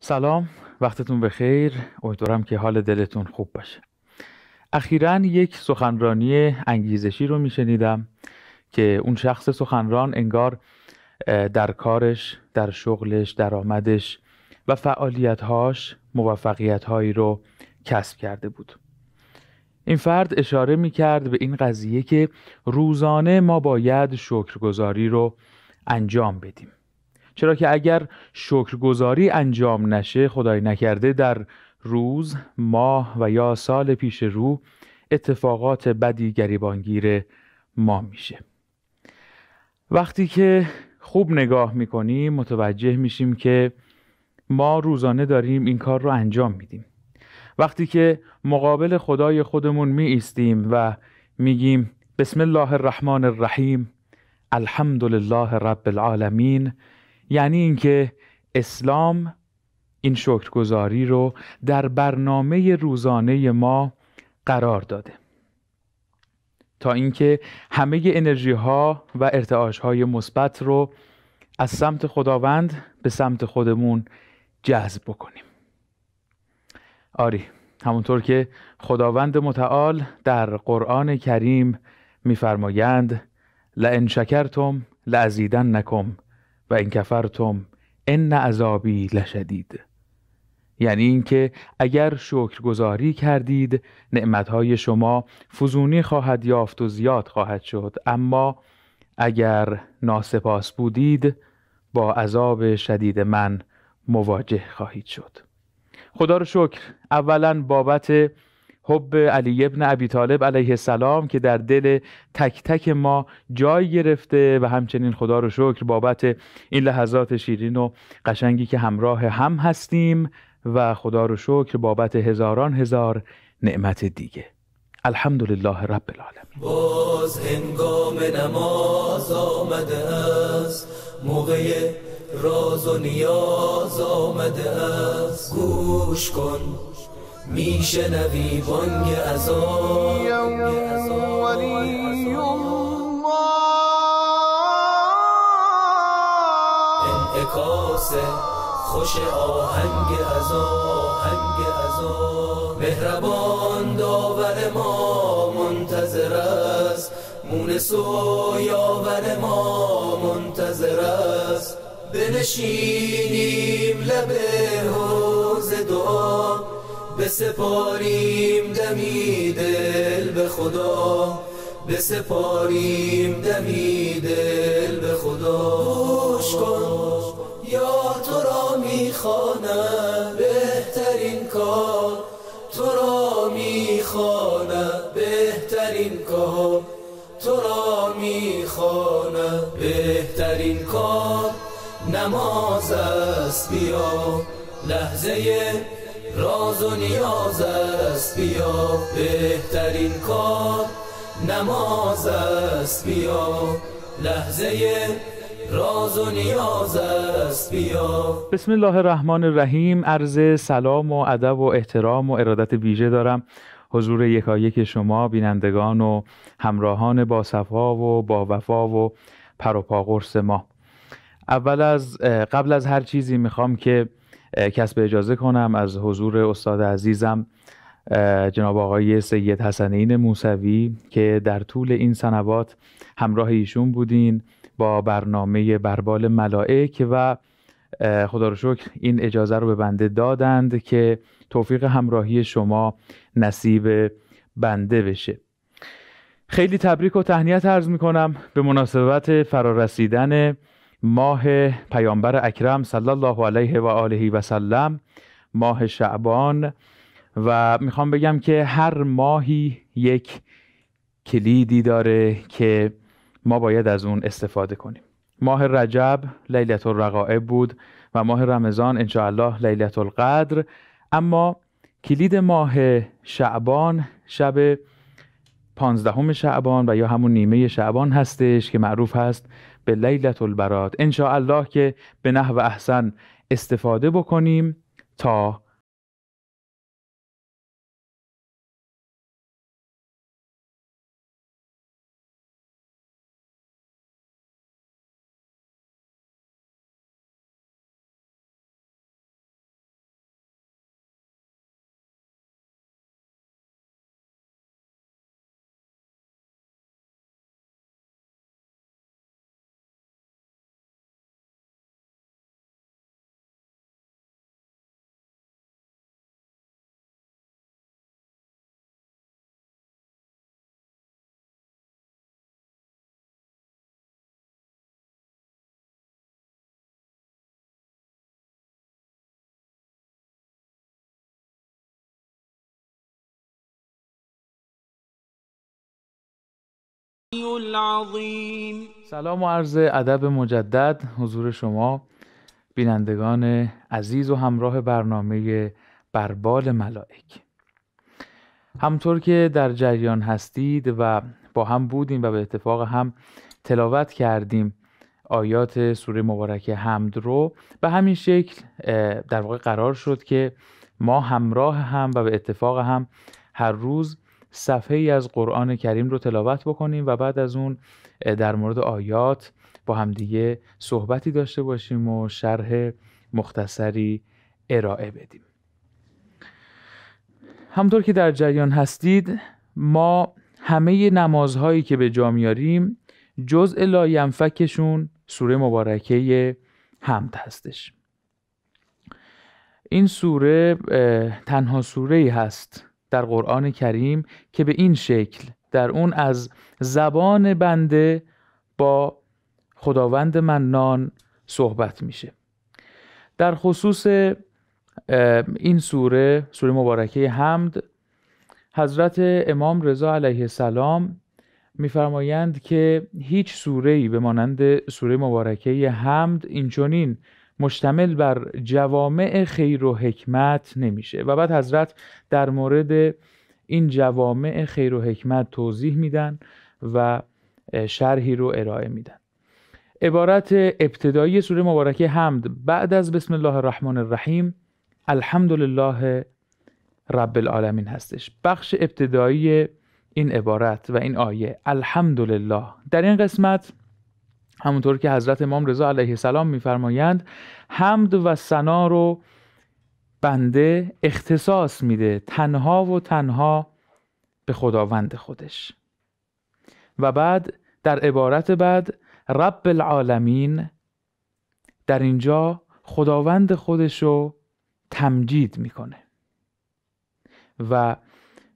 سلام وقتتون بخیر امیدوارم که حال دلتون خوب باشه اخیرا یک سخنرانی انگیزشی رو میشنیدم که اون شخص سخنران انگار در کارش در شغلش درآمدش و فعالیتهاش موفقیتهایی رو کسب کرده بود این فرد اشاره می کرد به این قضیه که روزانه ما باید شکرگزاری رو انجام بدیم چرا که اگر شکرگزاری انجام نشه خدای نکرده در روز، ماه و یا سال پیش رو اتفاقات بدی گریبانگیر ما میشه وقتی که خوب نگاه میکنیم متوجه میشیم که ما روزانه داریم این کار رو انجام میدیم وقتی که مقابل خدای خودمون می ایستیم و میگیم بسم الله الرحمن الرحیم الحمدلله رب العالمین یعنی اینکه اسلام این شکرگزاری رو در برنامه روزانه ما قرار داده تا اینکه همه انرژی ها و ارتعاش های مثبت رو از سمت خداوند به سمت خودمون جذب بکنیم آری همونطور که خداوند متعال در قرآن کریم میفرمایند لئن شکرتم لازیدن نکم و این کفرتم ان عذابی لشدید یعنی اینکه اگر شکرگزاری کردید نعمتهای شما فزونی خواهد یافت و زیاد خواهد شد اما اگر ناسپاس بودید با عذاب شدید من مواجه خواهید شد خدا رو شکر اولا بابت حب علی ابن ابی طالب علیه السلام که در دل تک تک ما جای گرفته و همچنین خدا رو شکر بابت این لحظات شیرین و قشنگی که همراه هم هستیم و خدا رو شکر بابت هزاران هزار نعمت دیگه الحمدلله رب العالمین باز هنگام نماز آمده است موقع راز و نیاز آمده است گوش کن میشنوی بانگ عذاب ولی انعکاس خوش آهنگ از آهنگ عذاب مهربان داور ما منتظر است مونس و یاور ما منتظر است بنشینیم لب حوز دعا بسپاریم دمی دل به خدا بسپاریم دمی دل به خدا گوش کن یا تو را میخوانم بهترین کار تو را میخوانم بهترین کار تو را میخوانم بهترین کار نماز است بیا لحظه راز و نیاز است بیا بهترین کار نماز است بیا لحظه راز و نیاز است بیا بسم الله الرحمن الرحیم عرض سلام و ادب و احترام و ارادت ویژه دارم حضور یکایک شما بینندگان و همراهان با صفا و با وفا و پروپاقرس ما اول از قبل از هر چیزی میخوام که کسب اجازه کنم از حضور استاد عزیزم جناب آقای سید حسنین موسوی که در طول این سنوات همراه ایشون بودین با برنامه بربال ملائک و خدا رو شکر این اجازه رو به بنده دادند که توفیق همراهی شما نصیب بنده بشه خیلی تبریک و تهنیت عرض می کنم به مناسبت فرارسیدن ماه پیامبر اکرم صلی الله علیه و آله و سلم ماه شعبان و میخوام بگم که هر ماهی یک کلیدی داره که ما باید از اون استفاده کنیم ماه رجب لیلت الرقائب بود و ماه رمضان الله لیلت القدر اما کلید ماه شعبان شب پانزدهم شعبان و یا همون نیمه شعبان هستش که معروف هست به لیلت البراد انشاءالله الله که به نحو احسن استفاده بکنیم تا العظیم سلام و عرض ادب مجدد حضور شما بینندگان عزیز و همراه برنامه بربال ملائک همطور که در جریان هستید و با هم بودیم و به اتفاق هم تلاوت کردیم آیات سوره مبارک حمد رو به همین شکل در واقع قرار شد که ما همراه هم و به اتفاق هم هر روز صفحه ای از قرآن کریم رو تلاوت بکنیم و بعد از اون در مورد آیات با همدیگه صحبتی داشته باشیم و شرح مختصری ارائه بدیم همطور که در جریان هستید ما همه نمازهایی که به جا میاریم جزء لاینفکشون سوره مبارکه حمد هستش این سوره تنها سوره ای هست در قرآن کریم که به این شکل در اون از زبان بنده با خداوند منان صحبت میشه در خصوص این سوره سوره مبارکه حمد حضرت امام رضا علیه السلام میفرمایند که هیچ سوره ای به مانند سوره مبارکه حمد اینچنین مشتمل بر جوامع خیر و حکمت نمیشه و بعد حضرت در مورد این جوامع خیر و حکمت توضیح میدن و شرحی رو ارائه میدن عبارت ابتدایی سوره مبارکه حمد بعد از بسم الله الرحمن الرحیم الحمدلله رب العالمین هستش بخش ابتدایی این عبارت و این آیه الحمدلله در این قسمت همونطور که حضرت امام رضا علیه السلام میفرمایند حمد و سنا رو بنده اختصاص میده تنها و تنها به خداوند خودش و بعد در عبارت بعد رب العالمین در اینجا خداوند خودش رو تمجید میکنه و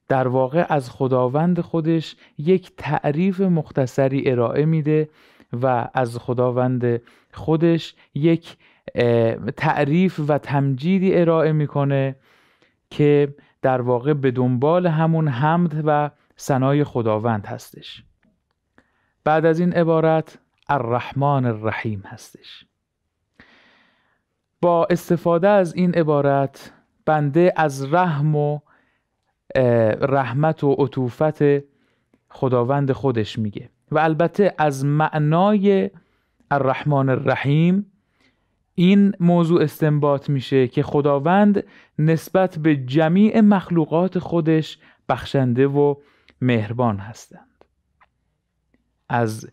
در واقع از خداوند خودش یک تعریف مختصری ارائه میده و از خداوند خودش یک تعریف و تمجیدی ارائه میکنه که در واقع به دنبال همون حمد و سنای خداوند هستش بعد از این عبارت الرحمن الرحیم هستش با استفاده از این عبارت بنده از رحم و رحمت و عطوفت خداوند خودش میگه و البته از معنای الرحمن الرحیم این موضوع استنباط میشه که خداوند نسبت به جمیع مخلوقات خودش بخشنده و مهربان هستند از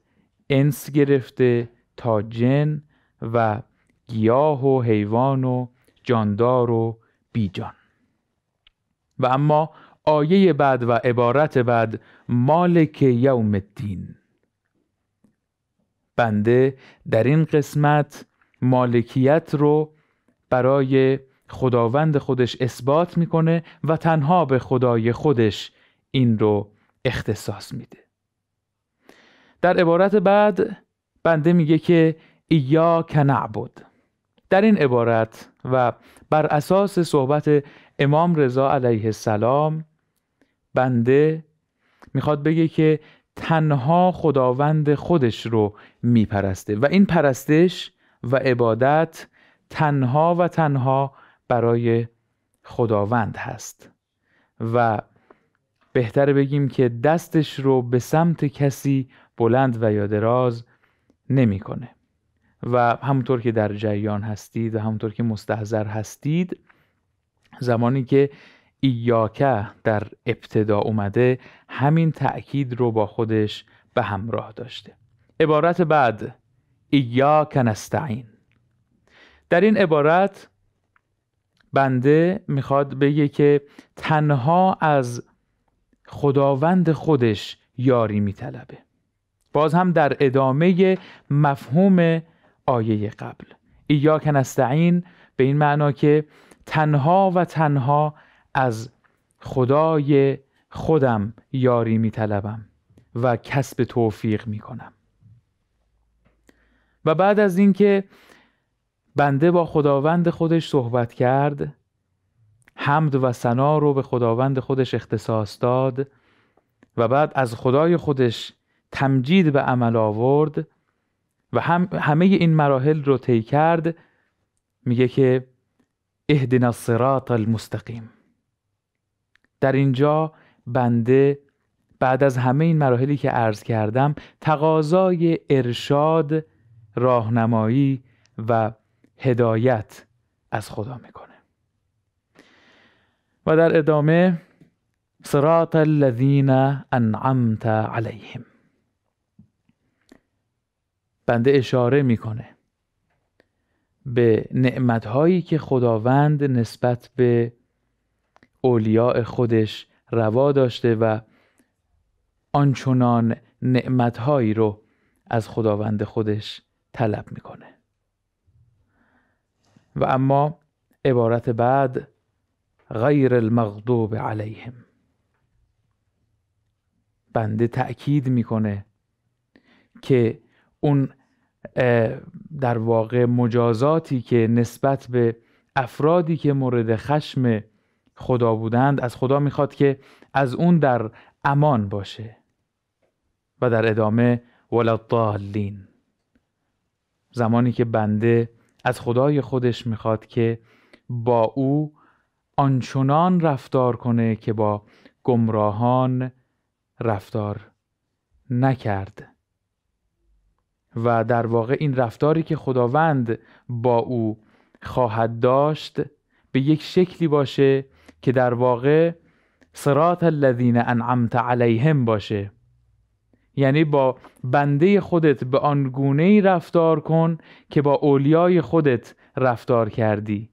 انس گرفته تا جن و گیاه و حیوان و جاندار و بیجان و اما آیه بعد و عبارت بعد مالک یوم الدین بنده در این قسمت مالکیت رو برای خداوند خودش اثبات میکنه و تنها به خدای خودش این رو اختصاص میده در عبارت بعد بنده میگه که ایا کنعبد در این عبارت و بر اساس صحبت امام رضا علیه السلام بنده میخواد بگه که تنها خداوند خودش رو میپرسته و این پرستش و عبادت تنها و تنها برای خداوند هست و بهتر بگیم که دستش رو به سمت کسی بلند و یا دراز نمیکنه و همونطور که در جریان هستید و همونطور که مستحضر هستید زمانی که ایاکه در ابتدا اومده همین تأکید رو با خودش به همراه داشته عبارت بعد ایاک نستعین در این عبارت بنده میخواد بگه که تنها از خداوند خودش یاری میطلبه باز هم در ادامه مفهوم آیه قبل ایاک نستعین به این معنا که تنها و تنها از خدای خودم یاری می و کسب توفیق می کنم و بعد از اینکه بنده با خداوند خودش صحبت کرد حمد و سنا رو به خداوند خودش اختصاص داد و بعد از خدای خودش تمجید به عمل آورد و هم همه این مراحل رو طی کرد میگه که اهدنا الصراط المستقیم در اینجا بنده بعد از همه این مراحلی که عرض کردم تقاضای ارشاد راهنمایی و هدایت از خدا میکنه و در ادامه صراط الذین انعمت علیهم بنده اشاره میکنه به نعمتهایی که خداوند نسبت به اولیاء خودش روا داشته و آنچنان نعمتهایی رو از خداوند خودش طلب میکنه و اما عبارت بعد غیر المغضوب علیهم بنده تأکید میکنه که اون در واقع مجازاتی که نسبت به افرادی که مورد خشم خدا بودند از خدا میخواد که از اون در امان باشه و در ادامه ولا زمانی که بنده از خدای خودش میخواد که با او آنچنان رفتار کنه که با گمراهان رفتار نکرد و در واقع این رفتاری که خداوند با او خواهد داشت به یک شکلی باشه که در واقع صراط الذین انعمت علیهم باشه یعنی با بنده خودت به آن گونه ای رفتار کن که با اولیای خودت رفتار کردی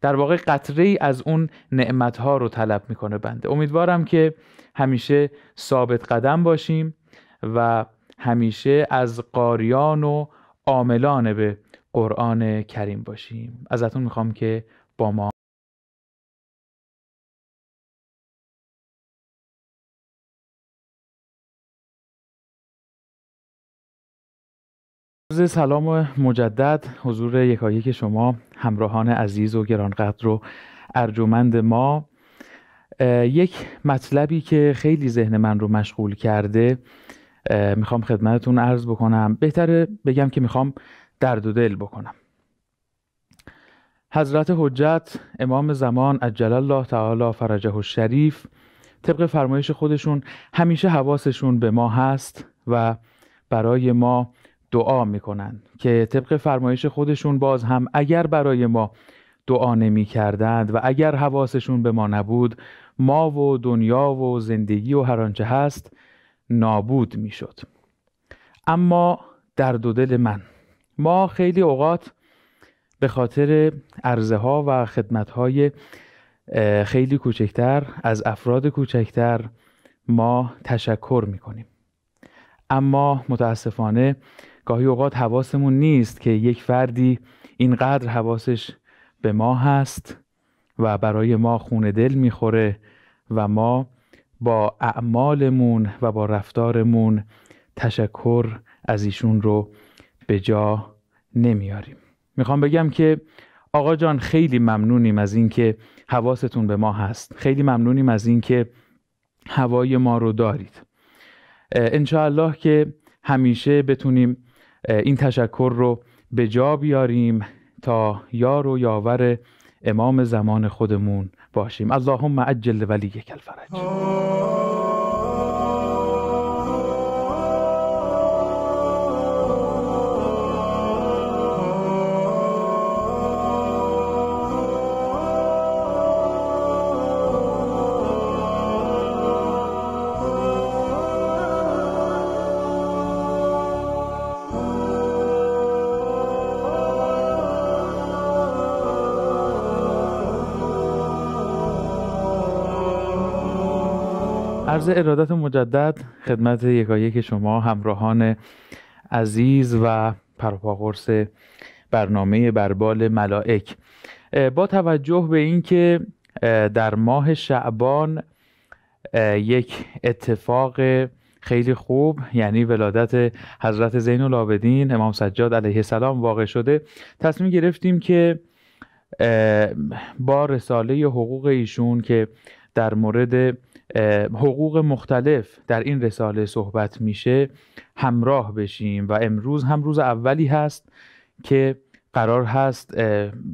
در واقع قطره ای از اون نعمت ها رو طلب میکنه بنده امیدوارم که همیشه ثابت قدم باشیم و همیشه از قاریان و عاملان به قرآن کریم باشیم ازتون میخوام که با ما عرض سلام مجدد حضور یکایی که شما همراهان عزیز و گرانقدر و ارجمند ما یک مطلبی که خیلی ذهن من رو مشغول کرده میخوام خدمتتون عرض بکنم بهتره بگم که میخوام درد و دل بکنم حضرت حجت امام زمان عجل الله تعالی فرجه و شریف طبق فرمایش خودشون همیشه حواسشون به ما هست و برای ما دعا میکنند که طبق فرمایش خودشون باز هم اگر برای ما دعا نمی کردند و اگر حواسشون به ما نبود ما و دنیا و زندگی و هر آنچه هست نابود میشد. اما در دو دل من ما خیلی اوقات به خاطر عرضه ها و خدمت های خیلی کوچکتر از افراد کوچکتر ما تشکر میکنیم. اما متاسفانه گاهی اوقات حواسمون نیست که یک فردی اینقدر حواسش به ما هست و برای ما خون دل میخوره و ما با اعمالمون و با رفتارمون تشکر از ایشون رو به جا نمیاریم میخوام بگم که آقا جان خیلی ممنونیم از اینکه حواستون به ما هست خیلی ممنونیم از اینکه هوای ما رو دارید الله که همیشه بتونیم این تشکر رو به جا بیاریم تا یار و یاور امام زمان خودمون باشیم اللهم عجل ولی یک الفرج عرض ارادت مجدد خدمت یکایک شما همراهان عزیز و پروپاقرس برنامه بربال ملائک با توجه به اینکه در ماه شعبان یک اتفاق خیلی خوب یعنی ولادت حضرت زین العابدین امام سجاد علیه السلام واقع شده تصمیم گرفتیم که با رساله حقوق ایشون که در مورد حقوق مختلف در این رساله صحبت میشه همراه بشیم و امروز هم روز اولی هست که قرار هست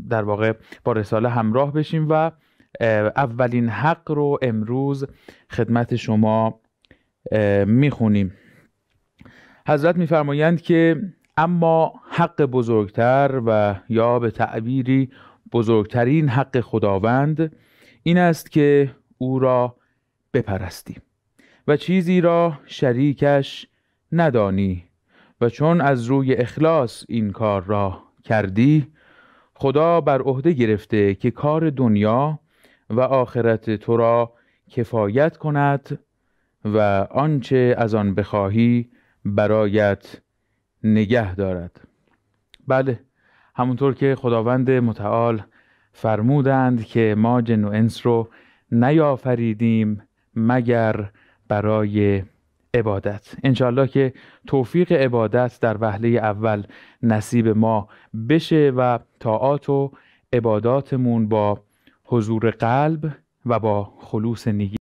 در واقع با رساله همراه بشیم و اولین حق رو امروز خدمت شما میخونیم حضرت میفرمایند که اما حق بزرگتر و یا به تعبیری بزرگترین حق خداوند این است که او را بپرستی و چیزی را شریکش ندانی و چون از روی اخلاص این کار را کردی خدا بر عهده گرفته که کار دنیا و آخرت تو را کفایت کند و آنچه از آن بخواهی برایت نگه دارد بله همونطور که خداوند متعال فرمودند که ما جن و انس رو نیافریدیم مگر برای عبادت انشالله که توفیق عبادت در وهله اول نصیب ما بشه و طاعات و عباداتمون با حضور قلب و با خلوص نیت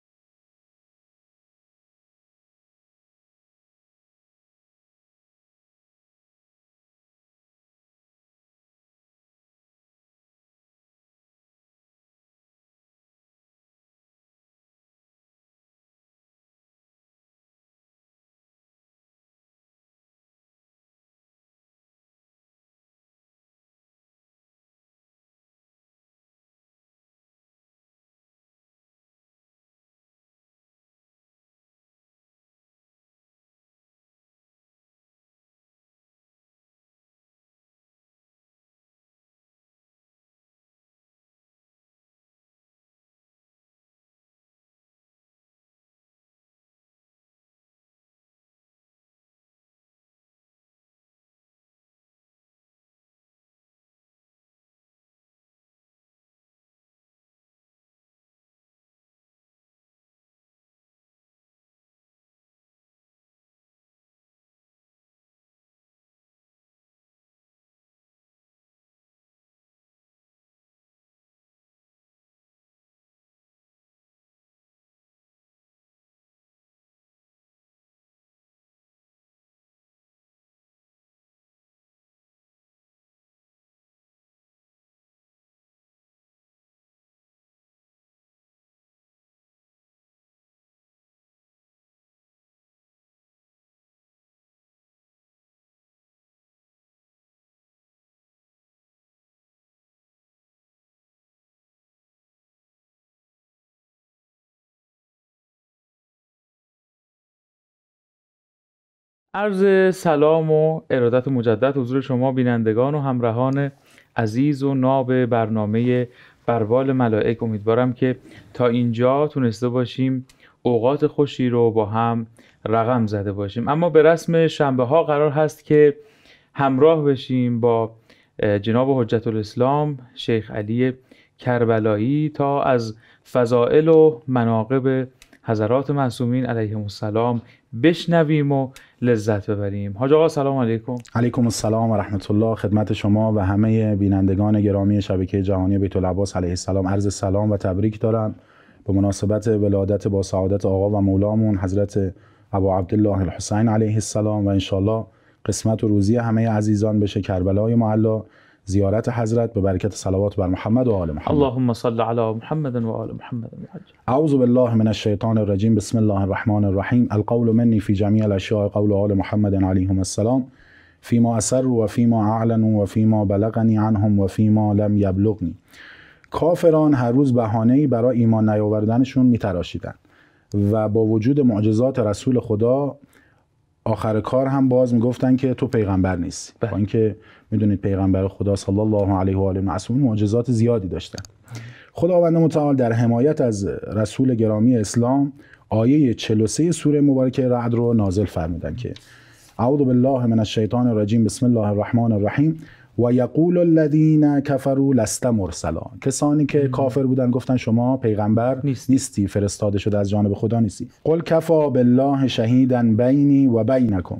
عرض سلام و ارادت مجدد حضور شما بینندگان و همراهان عزیز و ناب برنامه بروال ملائک امیدوارم که تا اینجا تونسته باشیم اوقات خوشی رو با هم رقم زده باشیم اما به رسم شنبه ها قرار هست که همراه بشیم با جناب حجت الاسلام شیخ علی کربلایی تا از فضائل و مناقب حضرات معصومین علیهم السلام بشنویم و لذت ببریم حاج آقا سلام علیکم علیکم السلام و رحمت الله خدمت شما و همه بینندگان گرامی شبکه جهانی بیت العباس علیه السلام عرض سلام و تبریک دارم به مناسبت ولادت با سعادت آقا و مولامون حضرت ابا عبدالله الحسین علیه السلام و انشالله قسمت و روزی همه عزیزان بشه کربلای معلا زیارت حضرت به برکت صلوات بر محمد و آل محمد اللهم صل على محمد و آل محمد اعوذ بالله من الشیطان الرجیم بسم الله الرحمن الرحیم القول منی فی جمیع الاشیاء قول آل محمد علیهم السلام ما اثر و فیما اعلن و فیما بلغنی عنهم و ما لم یبلغنی کافران هر روز بهانه‌ای برای ایمان نیاوردنشون میتراشیدن و با وجود معجزات رسول خدا آخر کار هم باز میگفتن که تو پیغمبر نیستی با بله. اینکه میدونید پیغمبر خدا صلی الله علیه و آله معصوم معجزات زیادی داشتن خداوند متعال در حمایت از رسول گرامی اسلام آیه 43 سوره مبارکه رعد رو نازل فرمودن که اعوذ بالله من الشیطان الرجیم بسم الله الرحمن الرحیم و یقول الذین کفروا لست مرسلا کسانی که کافر بودن گفتن شما پیغمبر نیستی فرستاده شده از جانب خدا نیستی قل کفا بالله شهیدا بینی و بینکم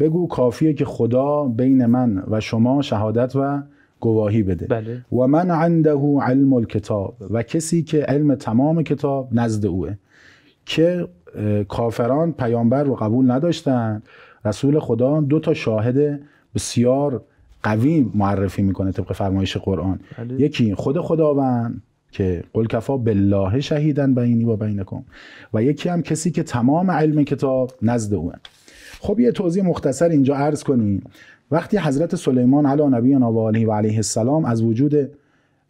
بگو کافیه که خدا بین من و شما شهادت و گواهی بده بله. و من عنده علم الکتاب و کسی که علم تمام کتاب نزد اوه که کافران پیامبر رو قبول نداشتن رسول خدا دو تا شاهد بسیار قوی معرفی میکنه طبق فرمایش قرآن بله. یکی خود خداوند که قل کفا بالله شهیدن بینی و بینکم و یکی هم کسی که تمام علم کتاب نزد اوه خب یه توضیح مختصر اینجا عرض کنیم وقتی حضرت سلیمان علی نبی و علیه و علیه السلام از وجود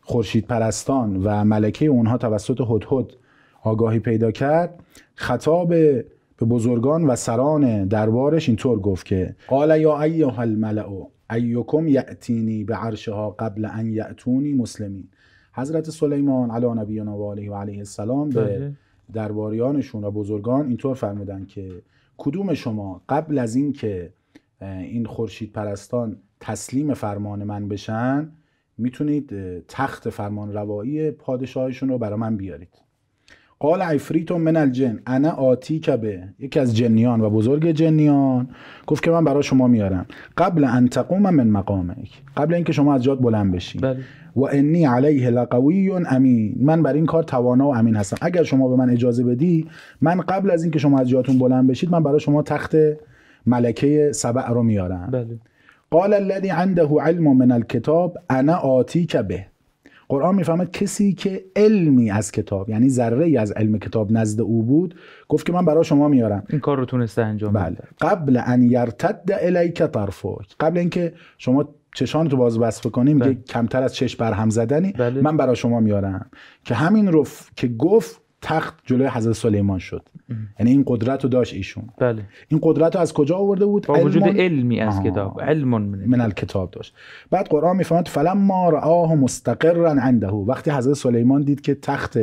خورشید پرستان و ملکه اونها توسط هدهد آگاهی پیدا کرد خطاب به بزرگان و سران دربارش اینطور گفت که قال یا ایها الملأ ایکم یاتینی به عرشها قبل ان یاتونی مسلمین حضرت سلیمان علی نبی و علیه و علیه السلام به بله. درباریانشون و بزرگان اینطور فرمودن که کدوم شما قبل از اینکه این خورشید پرستان تسلیم فرمان من بشن میتونید تخت فرمان روایی پادشاهشون رو برا من بیارید قال عفریت من الجن انا آتی به یکی از جنیان و بزرگ جنیان گفت که من برای شما میارم قبل ان تقوم من مقامک قبل اینکه شما از جات بلند بشی بله. و انی علیه لقوی امین من بر این کار توانا و امین هستم اگر شما به من اجازه بدی من قبل از اینکه شما از جاتون بلند بشید من برای شما تخت ملکه سبع رو میارم بله. قال الذي عنده علم من الكتاب انا آتی به قرآن میفهمد کسی که علمی از کتاب یعنی ذره ای از علم کتاب نزد او بود گفت که من برای شما میارم این کار رو تونسته انجام بله قبل ان یرتد الیک طرفک قبل اینکه شما چشان تو باز بس بکنی میگه کمتر از چش بر هم زدنی بله. من برای شما میارم که همین رو که گفت تخت جلوی حضرت سلیمان شد یعنی این قدرت رو داشت ایشون بله این قدرت رو از کجا آورده بود با وجود علمی از کتاب علم من, من الکتاب داشت بعد قرآن میفهمد ما رآه مستقرا عنده وقتی حضرت سلیمان دید که تخت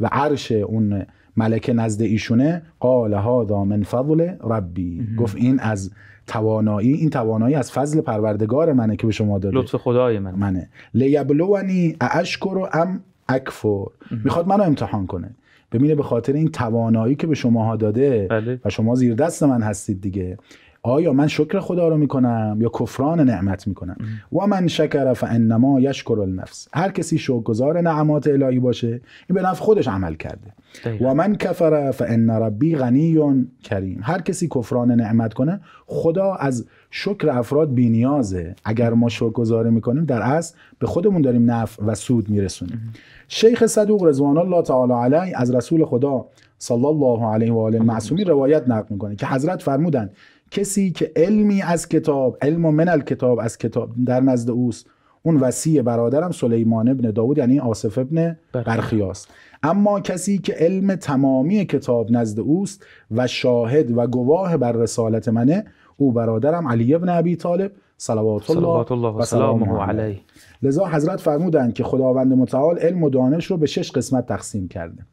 و عرش اون ملکه نزد ایشونه قال هذا من فضل ربی گفت این از توانایی این توانایی از فضل پروردگار منه که به شما داده لطف خدای من منه لیبلونی ااشکر ام اکفر میخواد منو امتحان کنه ببینه به خاطر این توانایی که به شماها داده بله. و شما زیر دست من هستید دیگه آیا من شکر خدا رو میکنم یا کفران نعمت میکنم و من شکر فانما یشکر النفس هر کسی شکرگزار نعمات الهی باشه این به نفع خودش عمل کرده و من کفر فان ربی غنی کریم هر کسی کفران نعمت کنه خدا از شکر افراد بینیازه اگر ما شکرگزاری میکنیم در اصل به خودمون داریم نفع و سود میرسونیم شیخ صدوق رضوان الله تعالی علیه از رسول خدا صلی الله علیه و آله معصومی روایت نقل میکنه که حضرت فرمودند کسی که علمی از کتاب علم من الکتاب از کتاب در نزد اوست اون وسیع برادرم سلیمان ابن داود یعنی آصف ابن برخیاست اما کسی که علم تمامی کتاب نزد اوست و شاهد و گواه بر رسالت منه او برادرم علی ابن ابی طالب صلوات الله, الله و سلامه علیه لذا حضرت فرمودن که خداوند متعال علم و دانش رو به شش قسمت تقسیم کرده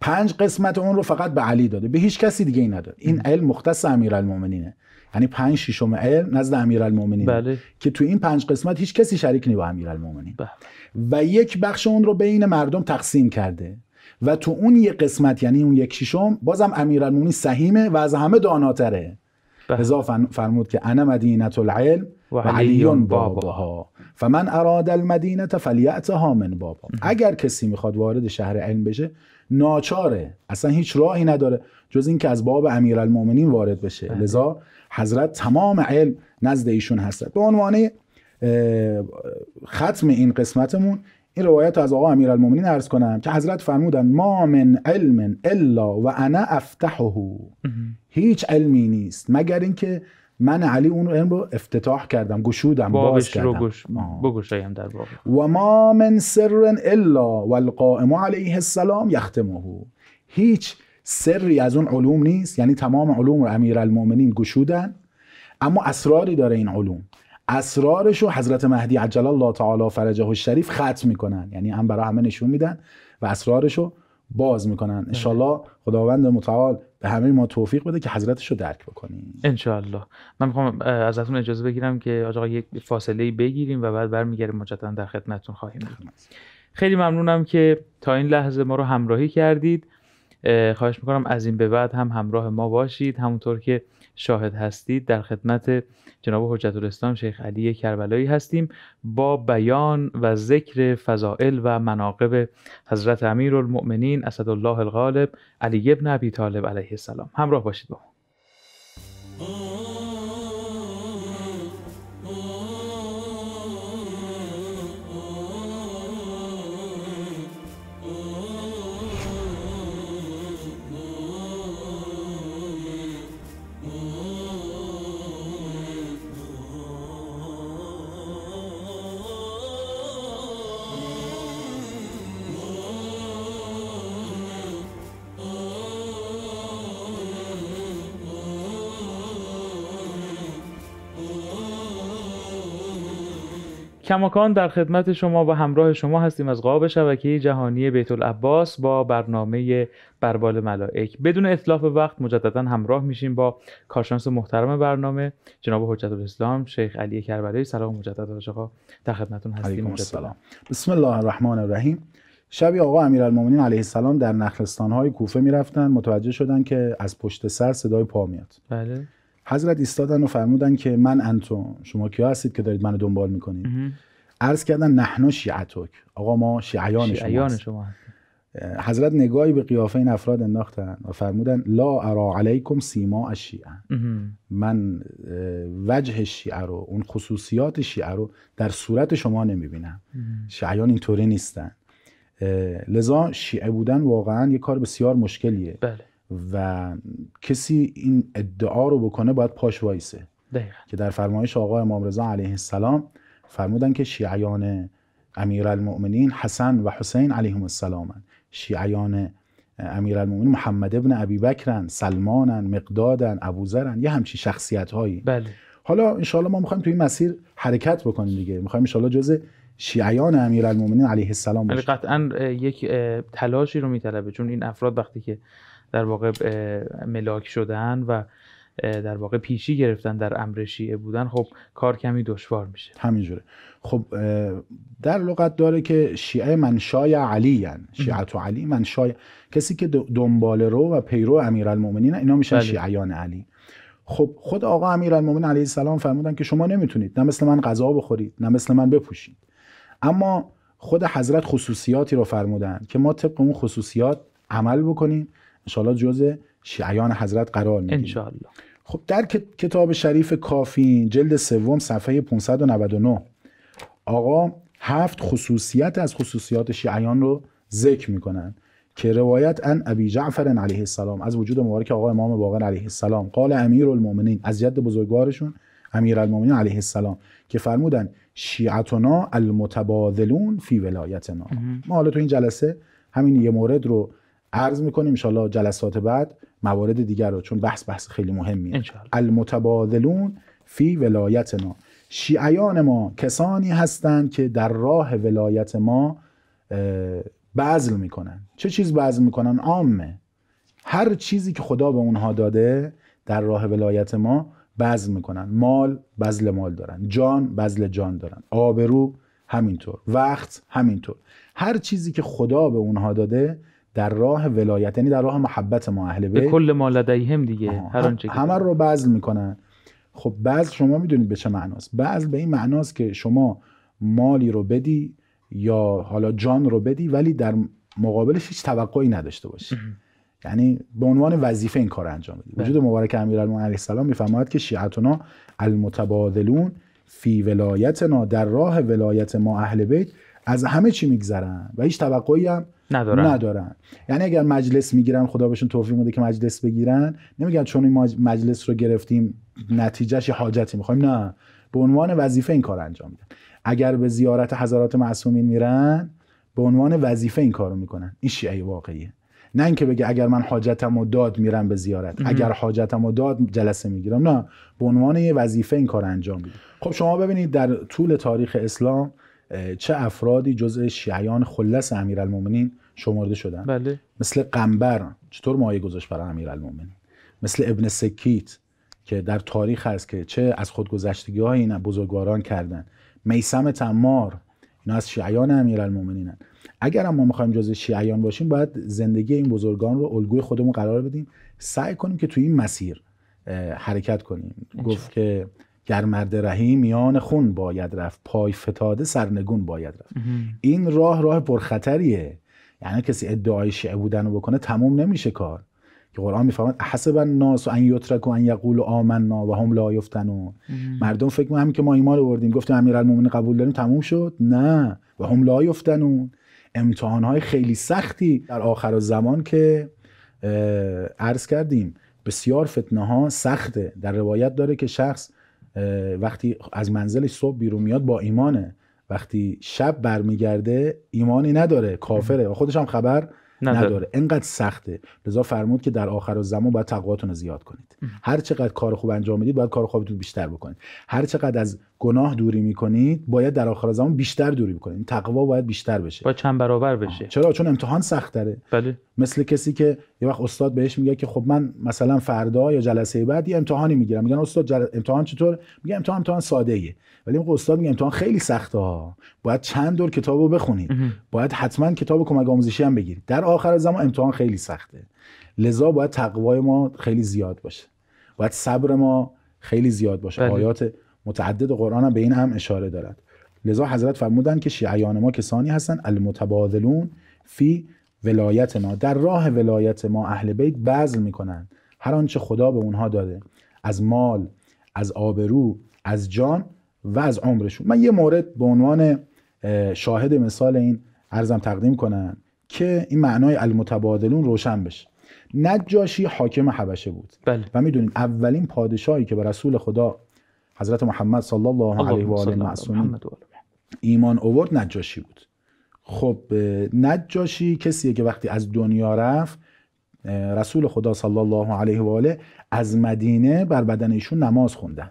پنج قسمت اون رو فقط به علی داده به هیچ کسی دیگه ای نداد این علم مختص امیرالمومنینه یعنی پنج ششم علم نزد امیرالمومنین بله. که تو این پنج قسمت هیچ کسی شریک نی با امیرالمومنین و یک بخش اون رو بین مردم تقسیم کرده و تو اون یک قسمت یعنی اون یک ششم بازم امیرالمومنین سهیمه و از همه داناتره اضافه فرمود که انا مدینه العلم و علی بابها فمن اراد المدینه ها من بابا اگر کسی میخواد وارد شهر علم بشه ناچاره اصلا هیچ راهی نداره جز اینکه از باب امیرالمومنین وارد بشه بله. لذا حضرت تمام علم نزد ایشون هست به عنوان ختم این قسمتمون این روایت از آقا امیرالمومنین عرض کنم که حضرت فرمودن ما من علم الا و انا افتحه هیچ علمی نیست مگر اینکه من علی اون علم رو افتتاح کردم گشودم باز کردم رو گش... در واقع و ما من سر الا والقائم علیه السلام یختمه هیچ سری از اون علوم نیست یعنی تمام علوم رو امیرالمومنین گشودن اما اسراری داره این علوم اسرارش رو حضرت مهدی عجل الله تعالی فرجه و شریف ختم میکنن یعنی هم برای همه نشون میدن و اسرارش رو باز میکنن بله. انشالله خداوند متعال به همه ما توفیق بده که حضرتش رو درک بکنیم انشالله من میخوام ازتون اجازه بگیرم که آقا یک فاصله بگیریم و بعد برمیگردیم مجددا در خدمتتون خواهیم بود خیلی ممنونم که تا این لحظه ما رو همراهی کردید خواهش میکنم از این به بعد هم همراه ما باشید همونطور که شاهد هستید در خدمت جناب حجت الاسلام شیخ علی کربلایی هستیم با بیان و ذکر فضائل و مناقب حضرت امیرالمؤمنین اسدالله الغالب علی ابن ابی طالب علیه السلام همراه باشید با ما کماکان در خدمت شما و همراه شما هستیم از قاب شبکه جهانی بیت العباس با برنامه بربال ملائک بدون اطلاف وقت مجددا همراه میشیم با کارشناس محترم برنامه جناب حجت الاسلام شیخ علی کربلایی سلام مجدد آقا در خدمتتون هستیم سلام. بسم الله الرحمن الرحیم شبی آقا امیرالمومنین علیه السلام در نخلستان‌های کوفه می‌رفتن متوجه شدن که از پشت سر صدای پا میاد بله حضرت ایستادن و فرمودن که من انتو شما کیا هستید که دارید منو دنبال میکنید عرض کردن نحنو شیعتک آقا ما شیعیان, شیعیان شما, شما حضرت نگاهی به قیافه این افراد انداختن و فرمودن لا ارا علیکم سیما الشیعه من وجه شیعه رو اون خصوصیات شیعه رو در صورت شما نمیبینم شیعیان اینطوری نیستن لذا شیعه بودن واقعا یه کار بسیار مشکلیه بله. و کسی این ادعا رو بکنه باید پاش وایسه که در فرمایش آقا امام رضا علیه السلام فرمودن که شیعیان امیرالمؤمنین حسن و حسین علیهم السلام شیعیان امیرالمؤمنین محمد ابن ابی بکرن سلمانن مقدادن ابوذرن یه همچین شخصیت هایی بله. حالا انشالله ما میخوایم توی این مسیر حرکت بکنیم دیگه میخوایم انشالله جز شیعیان امیرالمؤمنین علیه السلام باشیم قطعا یک تلاشی رو میطلبه چون این افراد وقتی که در واقع ملاک شدن و در واقع پیشی گرفتن در امر شیعه بودن خب کار کمی دشوار میشه همینجوره خب در لغت داره که شیعه منشای علی هن. شیعه تو علی منشای کسی که دنبال رو و پیرو امیرالمومنین اینا میشن بله. شیعیان علی خب خود آقا امیرالمومنین علیه السلام فرمودن که شما نمیتونید نه مثل من غذا بخورید نه مثل من بپوشید اما خود حضرت خصوصیاتی رو فرمودن که ما طبق اون خصوصیات عمل بکنیم انشاءالله جز شیعیان حضرت قرار انشاءالله خب در کتاب شریف کافی جلد سوم صفحه 599 آقا هفت خصوصیت از خصوصیات شیعیان رو ذکر میکنن که روایت ان ابی جعفر علیه السلام از وجود مبارک آقا امام باقر علیه السلام قال امیر المومنین از جد بزرگوارشون امیر المومنین علیه السلام که فرمودن شیعتنا المتبادلون فی ولایتنا ما حالا تو این جلسه همین یه مورد رو عرض میکنیم انشالله جلسات بعد موارد دیگر رو چون بحث بحث خیلی مهمیه المتبادلون فی ولایتنا شیعیان ما کسانی هستند که در راه ولایت ما بذل میکنن چه چیز بذل میکنن عامه هر چیزی که خدا به اونها داده در راه ولایت ما بذل میکنن مال بذل مال دارن جان بذل جان دارن آبرو همینطور وقت همینطور هر چیزی که خدا به اونها داده در راه ولایت یعنی در راه محبت ما اهل بیت به کل ما لدیهم دیگه هر همه رو بذل میکنن خب بذل شما میدونید به چه معناست بذل به این معناست که شما مالی رو بدی یا حالا جان رو بدی ولی در مقابلش هیچ توقعی نداشته باشی یعنی به عنوان وظیفه این کار انجام بدی بله. وجود مبارک امیرالمومنین علیه السلام میفرماید که شیعتنا المتبادلون فی ولایتنا در راه ولایت ما اهل بیت از همه چی میگذرن و هیچ توقعی هم ندارن. ندارن یعنی اگر مجلس میگیرن خدا بهشون توفیق میده که مجلس بگیرن نمیگن چون این مجلس رو گرفتیم نتیجهش یه حاجتی میخوایم نه به عنوان وظیفه این کار انجام میدن اگر به زیارت حضرات معصومین میرن به عنوان وظیفه این کارو میکنن این شیعه واقعیه نه اینکه بگه اگر من حاجتم و داد میرم به زیارت اگر حاجتم و داد جلسه میگیرم نه به عنوان یه وظیفه این کار انجام میده خب شما ببینید در طول تاریخ اسلام چه افرادی جزء شیعیان خلص امیرالمومنین شمرده شدن بله. مثل قنبر چطور مایه گذاشت برای امیرالمومنین مثل ابن سکیت که در تاریخ هست که چه از خودگذشتگی های این بزرگواران کردن میسم تمار اینا از شیعیان امیرالمومنینن اگر هم ما میخوایم جزء شیعیان باشیم باید زندگی این بزرگان رو الگوی خودمون قرار بدیم سعی کنیم که توی این مسیر حرکت کنیم گفت که در مرد رهی میان خون باید رفت پای فتاده سرنگون باید رفت این راه راه پرخطریه یعنی کسی ادعای شیعه بودن رو بکنه تموم نمیشه کار که قرآن میفهمد حسب الناس ان یترک ان یقول آمنا و هم لا یفتنون مردم فکر همین که ما ایمان آوردیم گفتیم امیرالمومنین قبول داریم تموم شد نه و هم لا امتحانهای خیلی سختی در آخر زمان که عرض کردیم بسیار فتنه ها سخته در روایت داره که شخص وقتی از منزلش صبح بیرون میاد با ایمانه وقتی شب برمیگرده ایمانی نداره کافره و خودش هم خبر نداره, نداره. انقدر سخته لذا فرمود که در آخر زمان باید تقواتون رو زیاد کنید هر چقدر کار خوب انجام میدید باید کار خوبتون بیشتر بکنید هر چقدر از گناه دوری میکنید باید در آخر زمان بیشتر دوری بکنید تقوا باید بیشتر بشه با چند برابر بشه چرا چون امتحان سخت بله. مثل کسی که یه وقت استاد بهش میگه که خب من مثلا فردا یا جلسه بعد یه امتحانی میگیرم میگن استاد امتحان چطور میگه امتحان امتحان ساده ایه ولی میگه استاد میگه امتحان خیلی سخته ها باید چند دور کتابو بخونید باید حتما کتاب کمک آموزشی هم بگیرید در آخر زمان امتحان خیلی سخته لذا باید تقوای ما خیلی زیاد باشه باید صبر ما خیلی زیاد باشه بلی. آیات متعدد قرآن هم به این هم اشاره دارد لذا حضرت فرمودن که شیعیان ما کسانی هستند المتبادلون فی ولایت ما در راه ولایت ما اهل بیت بذل میکنن هر آنچه خدا به اونها داده از مال از آبرو از جان و از عمرشون من یه مورد به عنوان شاهد مثال این ارزم تقدیم کنم که این معنای المتبادلون روشن بشه نجاشی حاکم حبشه بود بله. و میدونید اولین پادشاهی که به رسول خدا حضرت محمد صلی الله علیه و آله ایمان آورد نجاشی بود خب نجاشی کسیه که وقتی از دنیا رفت رسول خدا صلی الله علیه و آله از مدینه بر بدن نماز خوندن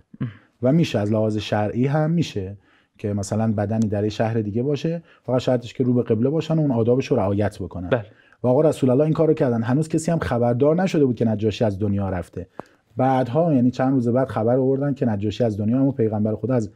و میشه از لحاظ شرعی هم میشه که مثلا بدنی در شهر دیگه باشه فقط شرطش که رو به قبله باشن و اون آدابش رو رعایت بکنن بل. و آقا رسول الله این کارو کردن هنوز کسی هم خبردار نشده بود که نجاشی از دنیا رفته بعدها یعنی چند روز بعد خبر آوردن که نجاشی از دنیا اما پیغمبر خدا از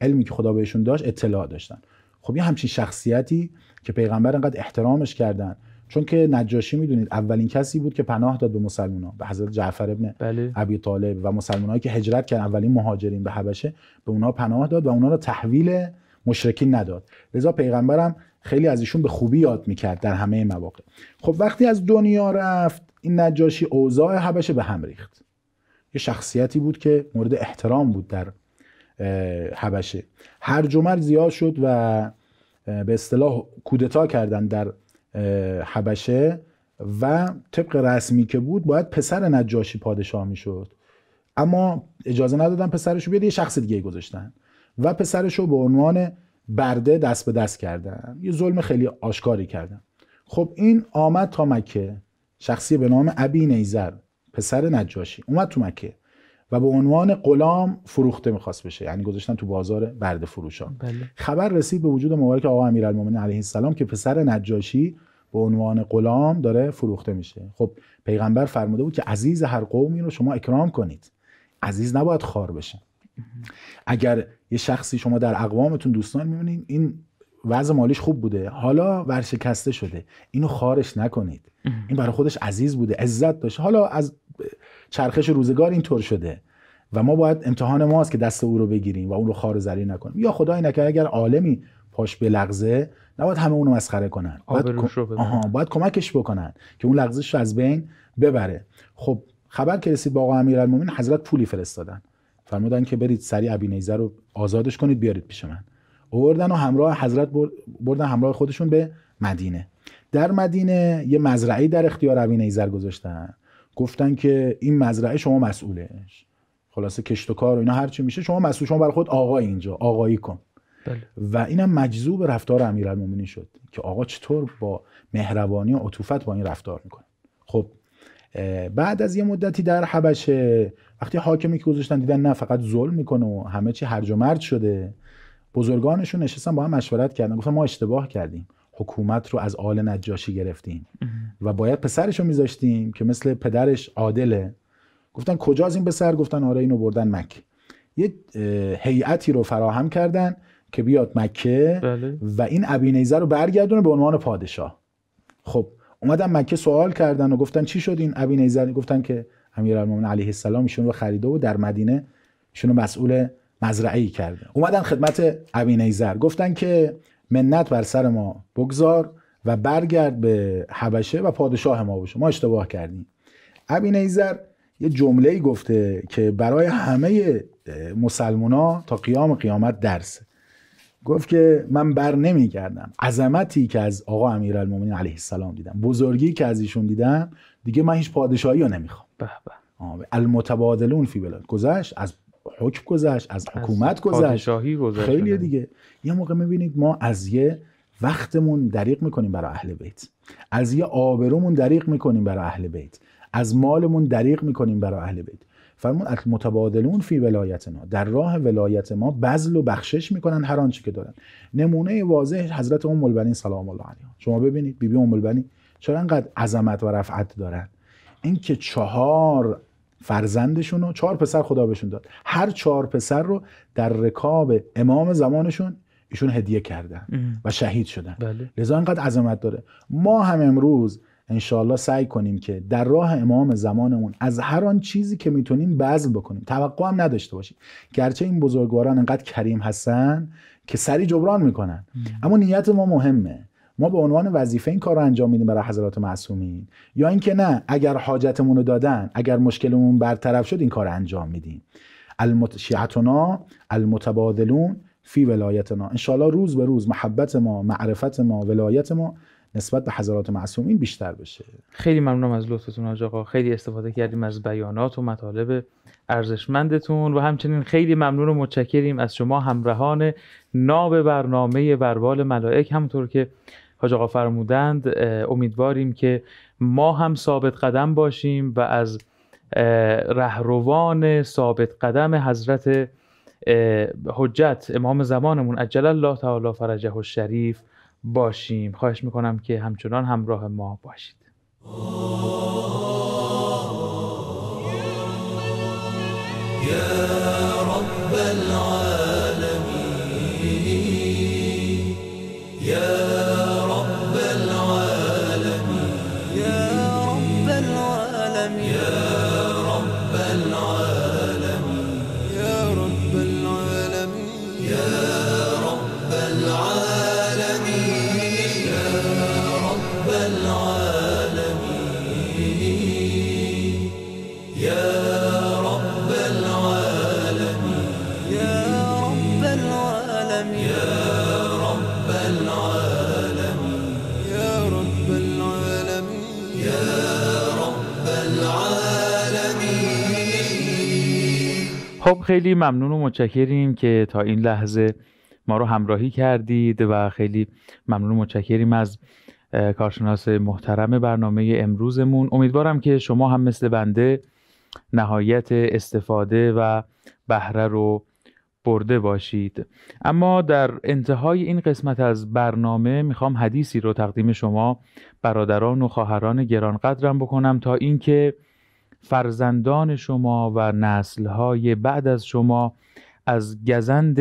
علمی که خدا بهشون داشت اطلاع داشتن خب یه همچین شخصیتی که پیغمبر انقدر احترامش کردن چون که نجاشی میدونید اولین کسی بود که پناه داد به مسلمان به حضرت جعفر ابن بله. طالب و مسلمان که هجرت کردن اولین مهاجرین به حبشه به اونا پناه داد و اونا رو تحویل مشرکین نداد لذا پیغمبرم خیلی از ایشون به خوبی یاد میکرد در همه مواقع خب وقتی از دنیا رفت این نجاشی اوضاع حبشه به هم ریخت یه شخصیتی بود که مورد احترام بود در حبشه هر زیاد شد و به اصطلاح کودتا کردن در حبشه و طبق رسمی که بود باید پسر نجاشی پادشاه میشد اما اجازه ندادن پسرش رو بیاد یه شخص دیگه گذاشتن و پسرش رو به عنوان برده دست به دست کردن یه ظلم خیلی آشکاری کردن خب این آمد تا مکه شخصی به نام ابی نیزر پسر نجاشی اومد تو مکه و به عنوان غلام فروخته میخواست بشه یعنی گذاشتن تو بازار برده فروشان بله. خبر رسید به وجود مبارک آقا امیرالمومنین علیه السلام که پسر نجاشی به عنوان غلام داره فروخته میشه خب پیغمبر فرموده بود که عزیز هر قومی رو شما اکرام کنید عزیز نباید خار بشه اگر یه شخصی شما در اقوامتون دوستان میبینید این وضع مالیش خوب بوده حالا ورشکسته شده اینو خارش نکنید این برای خودش عزیز بوده عزت داشت حالا از چرخش روزگار اینطور شده و ما باید امتحان ماست که دست او رو بگیریم و اون رو خار زری نکنیم یا خدای نکرد اگر عالمی پاش به لغزه نباید همه اونو مسخره کنن باید, کمکش بکنن که اون لغزش رو از بین ببره خب خبر که رسید با آقا امیرالمومنین حضرت پولی فرستادن فرمودن که برید سری عبی نیزه رو آزادش کنید بیارید پیش من بردن و همراه حضرت بردن همراه خودشون به مدینه در مدینه یه مزرعه در اختیار ابی نیزر گذاشتن گفتن که این مزرعه شما مسئولش خلاصه کشت و کار و اینا هر چی میشه شما مسئول شما برای خود آقا اینجا آقایی کن بله. و اینم مجذوب رفتار امیرالمومنین شد که آقا چطور با مهربانی و عطوفت با این رفتار میکنه خب بعد از یه مدتی در حبشه وقتی حاکمی که گذاشتن دیدن نه فقط ظلم میکنه و همه چی هرج و مرج شده بزرگانشون نشستن با هم مشورت کردن گفتن ما اشتباه کردیم حکومت رو از آل نجاشی گرفتیم و باید پسرش رو میذاشتیم که مثل پدرش عادله گفتن از این به سر گفتن آره اینو بردن مکه یه هیئتی رو فراهم کردن که بیاد مکه بله. و این ابی نیزه رو برگردونه به عنوان پادشاه خب اومدن مکه سوال کردن و گفتن چی شد این ابی نیزه گفتن که امیرالمومنین علیه السلام ایشون رو خریده و در مدینه ایشون رو مسئول مزرعه کرده اومدن خدمت ابی نیزر گفتن که منت بر سر ما بگذار و برگرد به حبشه و پادشاه ما بشه ما اشتباه کردیم ابی یه جمله ای گفته که برای همه مسلمونا تا قیام قیامت درسه گفت که من بر نمیگردم عظمتی که از آقا امیرالمومنین علیه السلام دیدم بزرگی که از ایشون دیدم دیگه من هیچ پادشاهی رو نمیخوام به المتبادلون فی بلاد گذشت از حکم گذشت از حکومت گذشت خیلی دیگه یه موقع میبینید ما از یه وقتمون دریق میکنیم برای اهل بیت از یه آبرومون دریق میکنیم برای اهل بیت از مالمون دریغ میکنیم برای اهل بیت فرمون متبادلون فی ولایتنا در راه ولایت ما بذل و بخشش میکنن هر آنچه که دارن نمونه واضح حضرت ام البنین سلام الله علیه. شما ببینید بیبی ام البنین چرا انقدر عظمت و رفعت دارن اینکه چهار فرزندشون رو چهار پسر خدا بهشون داد هر چهار پسر رو در رکاب امام زمانشون ایشون هدیه کردن و شهید شدن بله. لذا انقدر عظمت داره ما هم امروز انشاالله سعی کنیم که در راه امام زمانمون از هر آن چیزی که میتونیم بذل بکنیم توقع هم نداشته باشیم گرچه این بزرگواران انقدر کریم هستن که سری جبران میکنن اما نیت ما مهمه ما به عنوان وظیفه این کار رو انجام میدیم برای حضرات معصومین یا اینکه نه اگر حاجتمون رو دادن اگر مشکلمون برطرف شد این کار رو انجام میدیم شیعتنا المتبادلون فی ولایتنا انشاءالله روز به روز محبت ما معرفت ما ولایت ما نسبت به حضرات معصومین بیشتر بشه خیلی ممنونم از لطفتون آج آقا خیلی استفاده کردیم از بیانات و مطالب ارزشمندتون و همچنین خیلی ممنون و متشکریم از شما همراهان ناب برنامه بربال ملائک همطور که حاج آقا فرمودند امیدواریم که ما هم ثابت قدم باشیم و از رهروان ثابت قدم حضرت حجت امام زمانمون اجل الله تعالی فرجه شریف باشیم خواهش میکنم که همچنان همراه ما باشید خب خیلی ممنون و متشکریم که تا این لحظه ما رو همراهی کردید و خیلی ممنون و متشکریم از کارشناس محترم برنامه امروزمون امیدوارم که شما هم مثل بنده نهایت استفاده و بهره رو برده باشید اما در انتهای این قسمت از برنامه میخوام حدیثی رو تقدیم شما برادران و خواهران گرانقدرم بکنم تا اینکه فرزندان شما و نسلهای بعد از شما از گزند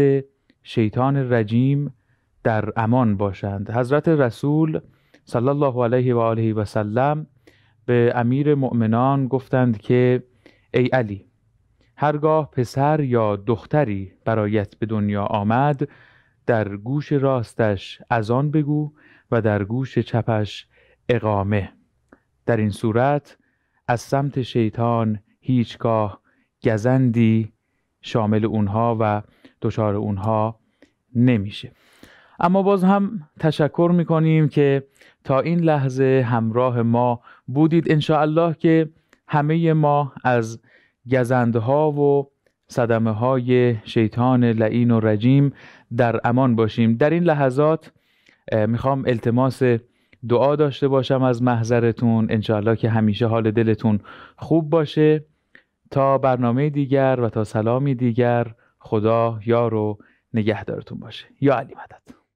شیطان رجیم در امان باشند حضرت رسول صلی الله علیه و آله و سلم به امیر مؤمنان گفتند که ای علی هرگاه پسر یا دختری برایت به دنیا آمد در گوش راستش از آن بگو و در گوش چپش اقامه در این صورت از سمت شیطان هیچگاه گزندی شامل اونها و دچار اونها نمیشه اما باز هم تشکر میکنیم که تا این لحظه همراه ما بودید انشاءالله که همه ما از گزندها و صدمه های شیطان لعین و رجیم در امان باشیم در این لحظات میخوام التماس دعا داشته باشم از محضرتون انشاءالله که همیشه حال دلتون خوب باشه تا برنامه دیگر و تا سلامی دیگر خدا یار و نگهدارتون باشه یا علی مدد